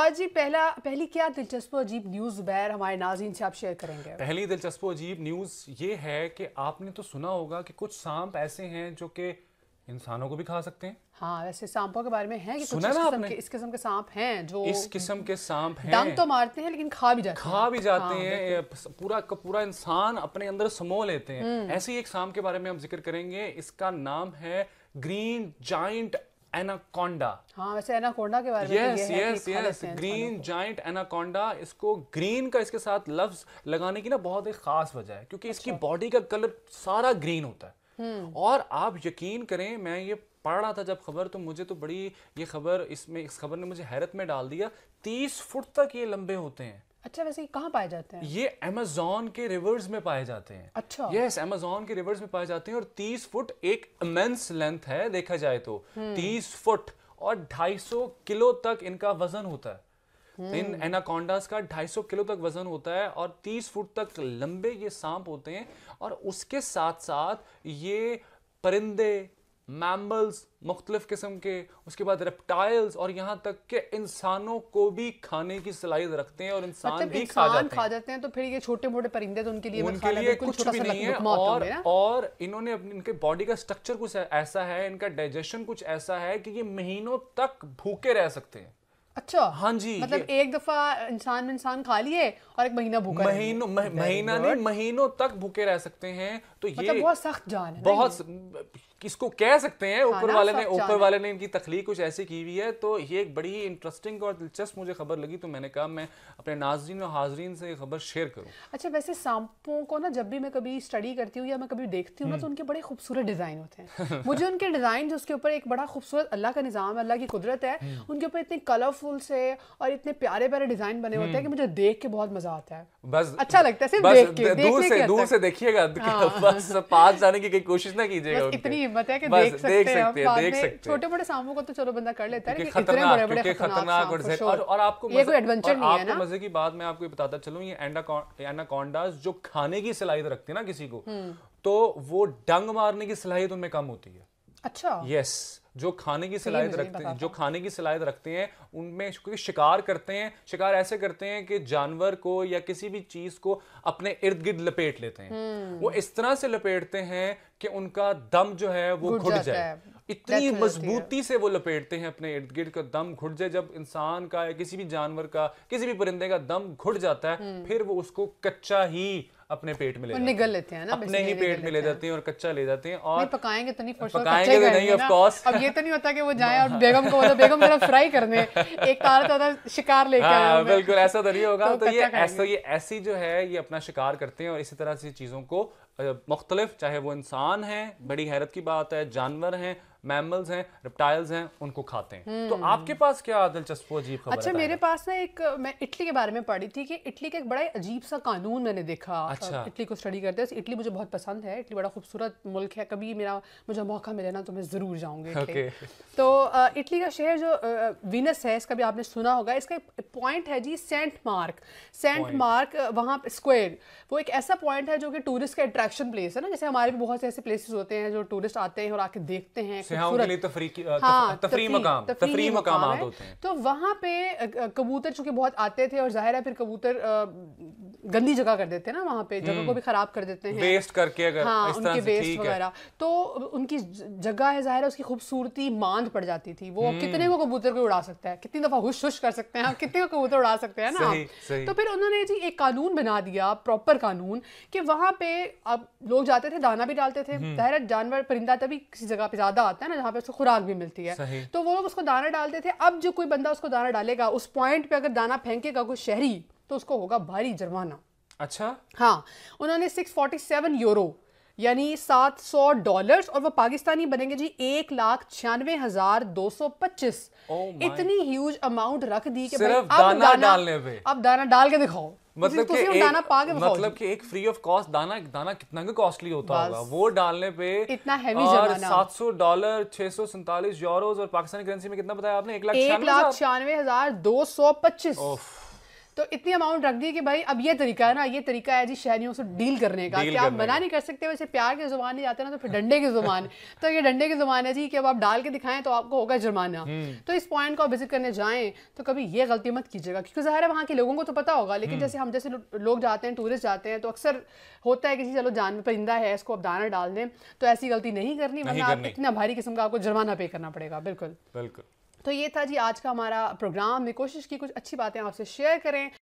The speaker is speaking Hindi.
और जी पहला पहली क्या दिलचस्प अजीब न्यूज़ बैर हमारे नाजीन से आप शेयर करेंगे पहली दिलचस्प अजीब न्यूज़ ये है कि आपने तो सुना होगा कि कुछ सांप ऐसे हैं जो कि इंसानों को भी खा सकते हैं हाँ वैसे सांपों के बारे में है कि सुना कुछ किस्म के, इस किस्म के सांप हैं जो इस किस्म के सांप हैं दम तो मारते हैं लेकिन खा भी जाते खा भी जाते हाँ, हैं पूरा का पूरा इंसान अपने अंदर समो लेते हैं हम्म। ऐसे ही एक सांप के बारे में हम जिक्र करेंगे इसका नाम है ग्रीन जाइंट एनाकोंडा हाँ वैसे एनाकोंडा के बारे में yes yes yes green giant anaconda इसको ग्रीन का इसके साथ लफ्ज लगाने की ना बहुत एक खास वजह है क्योंकि अच्छा। इसकी बॉडी का कलर सारा ग्रीन होता है हम्म। और आप यकीन करें मैं ये पढ़ रहा था जब खबर तो मुझे तो बड़ी ये खबर इसमें इस खबर ने मुझे हैरत में डाल दिया तीस फुट तक ये लंबे होते हैं अच्छा वैसे कहाँ पाए जाते हैं ये अमेजोन के रिवर्स में पाए जाते हैं अच्छा यस अमेजोन के रिवर्स में पाए जाते हैं और तीस फुट एक इमेंस लेंथ है देखा जाए तो हम्म। तीस फुट और ढाई सौ किलो तक इनका वजन होता है हम्म। इन एनाकोंडास का 250 किलो तक वजन होता है और 30 फुट तक लंबे ये सांप होते हैं और उसके साथ साथ ये परिंदे मैमल्स मुख्तलिफ़ किस्म के उसके बाद रेप्टाइल्स और यहाँ तक के इंसानों को भी खाने की सलाहियत रखते हैं और इंसान मतलब भी खा जाते, खा जाते हैं तो फिर ये छोटे मोटे परिंदे तो उनके लिए उनके लिए कुछ भी नहीं है और और इन्होंने अपनी इनके बॉडी का स्ट्रक्चर कुछ ऐसा है इनका डाइजेशन कुछ ऐसा है कि ये महीनों तक भूखे रह सकते हैं अच्छा हाँ जी मतलब एक दफा इंसान इंसान खा लिए और एक महीना भूखा महीनों महीना नहीं महीनों तक भूखे रह सकते हैं तो मतलब ये बहुत सख्त जान है बहुत किसको कह सकते हैं हाँ ऊपर हाँ वाले ने ऊपर वाले ने इनकी तखलीक कुछ ऐसी की हुई है तो ये एक बड़ी ही इंटरेस्टिंग और दिलचस्प मुझे खबर लगी तो मैंने कहा मैं अपने नाजरीन और हाजरीन से ये खबर शेयर करूँ अच्छा वैसे सांपों को ना जब भी मैं कभी स्टडी करती हूँ या मैं कभी देखती हूँ ना हम्म। तो उनके बड़े खूबसूरत डिज़ाइन होते हैं मुझे उनके डिज़ाइन जो उसके ऊपर एक बड़ा खूबसूरत अल्लाह का निज़ाम अल्लाह की कुदरत है हम्म। उनके ऊपर इतने कलरफुल से और इतने प्यारे प्यारे डिज़ाइन बने होते हैं कि हम्म। मुझे देख के बहुत मज़ा आता है बस अच्छा लगता है सिर्फ देख के दूर से दूर से देखिएगा हाँ। पास जाने की कोशिश ना कीजिएगा इतनी हिम्मत है कि देख सकते, देख सकते हैं देख सकते हैं छोटे बड़े सामों को तो चलो बंदा कर लेता है खतरनाक बड़े बड़े खतरनाक और और आपको ये कोई एडवेंचर नहीं है ना मजे की बात मैं आपको बताता चलूं ये एनाकोंडास जो खाने की सलाहियत रखती है ना किसी को हम्म। तो वो डंग मारने की सलाहियत उनमें कम होती है अच्छा यस जो खाने की तो सलाहियत रखते हैं जो खाने की सलाहियत रखते हैं उनमें क्योंकि शिकार करते हैं शिकार ऐसे करते हैं कि जानवर को या किसी भी चीज को अपने इर्द गिर्द लपेट लेते हैं हम्म। वो इस तरह से लपेटते हैं कि उनका दम जो है वो घुट जाए इतनी मजबूती से वो लपेटते हैं अपने इर्द गिर्द का दम घुट जाए जब इंसान का या किसी भी जानवर का किसी भी परिंदे का दम घुट जाता है हम्म। फिर वो उसको कच्चा ही अपने पेट में ले निगल लेते हैं ना अपने ही पेट में ले जाते हैं और कच्चा ले जाते हैं और पकाएंगे तो नहीं पकाएंगे तो नहीं ऑफ कोर्स तो अब ये तो नहीं होता कि वो जाए और बेगम को बोलो मतलब, बेगम जरा मतलब फ्राई करने एक तो तारा तारा शिकार लेके आया हाँ, बिल्कुल ऐसा तो नहीं होगा तो, तो ये ऐसा ये ऐसी जो है ये अपना शिकार करते हैं और इसी तरह से चीज़ों को मुख्तलिफ चाहे वो इंसान हैं बड़ी हैरत की बात है जानवर हैं मैमल्स हैं रिप्टाइल्स हैं उनको खाते हैं तो हम्म। आपके पास क्या दिलचस्प अजीब खबर अच्छा मेरे पास ना एक मैं इटली के बारे में पढ़ी थी कि इटली का एक बड़ा अजीब सा कानून मैंने देखा अच्छा, अच्छा।, अच्छा इटली को स्टडी करते हैं तो इटली मुझे बहुत पसंद है इटली बड़ा खूबसूरत मुल्क है कभी मेरा मुझे मौका मिले ना तो मैं ज़रूर जाऊँगी okay. तो आ, इटली का शहर जो वीनस है इसका भी आपने सुना होगा इसका एक पॉइंट है जी सेंट मार्क सेंट मार्क वहाँ स्क्वायर वो एक ऐसा पॉइंट है जो कि टूरिस्ट का अट्रैक्शन प्लेस है ना जैसे हमारे भी बहुत से ऐसे प्लेसेस होते हैं जो टूरिस्ट आते हैं और आके देखते हैं तो वहाँ पे कबूतर चूंकि बहुत आते थे और जाहिर है फिर कबूतर गंदी जगह कर देते हैं ना वहाँ पे जगह को हम्म। भी खराब कर देते हैं वेस्ट करके अगर हाँ इस उनके वेस्ट वगैरह तो उनकी जगह है जाहिर है उसकी खूबसूरती मांद पड़ जाती थी वो हम्म। कितने को कबूतर को उड़ा सकता है कितनी दफा हुश हुश कर सकते हैं कितने को कबूतर उड़ा सकते हैं ना सही, सही। तो फिर उन्होंने जी एक कानून बना दिया प्रॉपर कानून कि वहाँ पे अब लोग जाते थे दाना भी डालते थे हम्म। जाहिर जानवर परिंदा तभी किसी जगह पे ज्यादा आता है ना जहाँ पे उसको खुराक भी मिलती है तो वो लोग उसको दाना डालते थे अब जो कोई बंदा उसको दाना डालेगा उस पॉइंट पे अगर दाना फेंकेगा कोई शहरी तो उसको होगा भारी जुर्माना अच्छा हाँ उन्होंने 647 यूरो यानी 700 डॉलर्स और वो पाकिस्तानी बनेंगे जी एक लाख छियानवे हजार दो सौ पच्चीस oh इतनी ह्यूज अमाउंट रख दी कि भाई अब दाना, दाना डालने पे अब दाना डाल के दिखाओ मतलब कि एक, दाना पा के मतलब कि एक फ्री ऑफ कॉस्ट दाना दाना कितना का कॉस्टली होता होगा वो डालने पे इतना हैवी और सात सौ डॉलर छह सौ सैतालीस यूरोज और पाकिस्तानी करेंसी में कितना बताया आपने एक लाख छियानवे हजार दो सौ पच्चीस तो इतनी अमाउंट रख दी कि भाई अब ये तरीका है ना ये तरीका है जी शहरियों से डील करने का डील कि आप मना नहीं कर सकते वैसे प्यार के जुबान नहीं जाते ना तो फिर डंडे की जुबान तो ये डंडे की जुबान है जी कि अब आप डाल के दिखाएं तो आपको होगा जुर्माना हम्म। तो इस पॉइंट को विजिट करने जाएं तो कभी ये गलती मत कीजिएगा क्योंकि ज़ाहिर है वहाँ के लोगों को तो पता होगा लेकिन हम्म। जैसे हम जैसे लोग जाते हैं टूरिस्ट जाते हैं तो अक्सर होता है कि चलो जान परिंदा है इसको आप दाना डाल दें तो ऐसी गलती नहीं करनी वरना आप इतना भारी किस्म का आपको जुर्माना पे करना पड़ेगा बिल्कुल बिल्कुल तो ये था जी आज का हमारा प्रोग्राम मैं कोशिश की कुछ अच्छी बातें आपसे शेयर करें